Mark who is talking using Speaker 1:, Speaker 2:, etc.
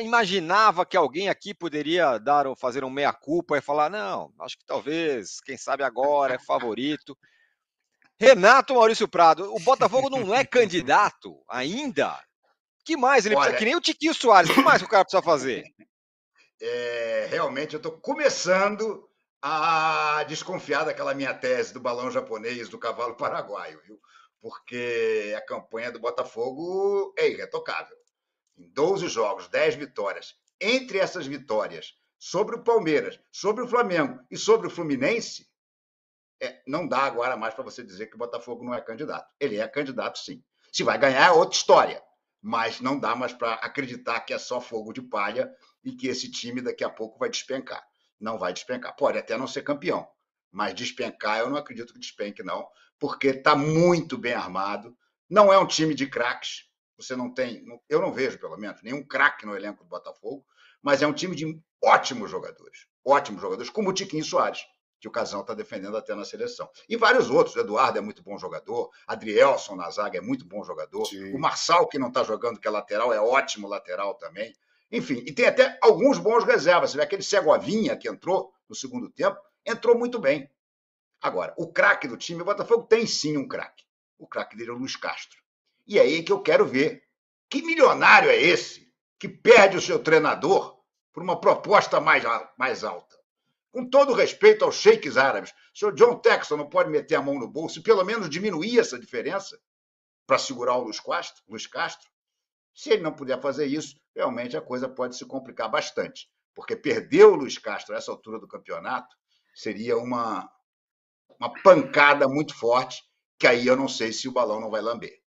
Speaker 1: imaginava que alguém aqui poderia dar fazer um meia-culpa e falar: não, acho que talvez, quem sabe agora é favorito. Renato Maurício Prado, o Botafogo não é candidato ainda? que mais ele Olha, precisa? Que nem o Tiquinho Soares, o que mais o cara precisa fazer?
Speaker 2: É, realmente, eu estou começando a desconfiar daquela minha tese do balão japonês, do cavalo paraguaio, viu? Porque a campanha do Botafogo é irretocável em 12 jogos, 10 vitórias. Entre essas vitórias, sobre o Palmeiras, sobre o Flamengo e sobre o Fluminense, é, não dá agora mais para você dizer que o Botafogo não é candidato. Ele é candidato, sim. Se vai ganhar, é outra história. Mas não dá mais para acreditar que é só fogo de palha e que esse time daqui a pouco vai despencar. Não vai despencar. Pode até não ser campeão, mas despencar eu não acredito que despenque, não, porque está muito bem armado. Não é um time de craques, você não tem, eu não vejo pelo menos, nenhum craque no elenco do Botafogo, mas é um time de ótimos jogadores. Ótimos jogadores, como o Tiquinho Soares, que o Casão está defendendo até na seleção. E vários outros. O Eduardo é muito bom jogador, Adrielson na zaga é muito bom jogador, Sim. o Marçal, que não está jogando, que é lateral, é ótimo lateral também. Enfim, e tem até alguns bons reservas. Você vê aquele Segovinha que entrou no segundo tempo, entrou muito bem. Agora, o craque do time, o Botafogo tem sim um craque. O craque dele é o Luiz Castro. E aí é que eu quero ver. Que milionário é esse que perde o seu treinador por uma proposta mais, mais alta? Com todo respeito aos sheiks árabes, o senhor John Texton não pode meter a mão no bolso e pelo menos diminuir essa diferença para segurar o Luiz Castro, Luiz Castro? Se ele não puder fazer isso, realmente a coisa pode se complicar bastante, porque perder o Luiz Castro a essa altura do campeonato seria uma, uma pancada muito forte, que aí eu não sei se o balão
Speaker 1: não vai lamber.